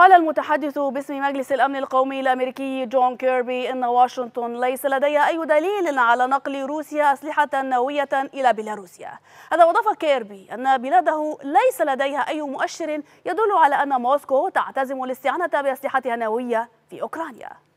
قال المتحدث باسم مجلس الأمن القومي الأمريكي جون كيربي إن واشنطن ليس لديها أي دليل على نقل روسيا أسلحة نووية إلى بيلاروسيا هذا وأضاف كيربي أن بلاده ليس لديها أي مؤشر يدل على أن موسكو تعتزم الاستعانة بأسلحتها النووية في أوكرانيا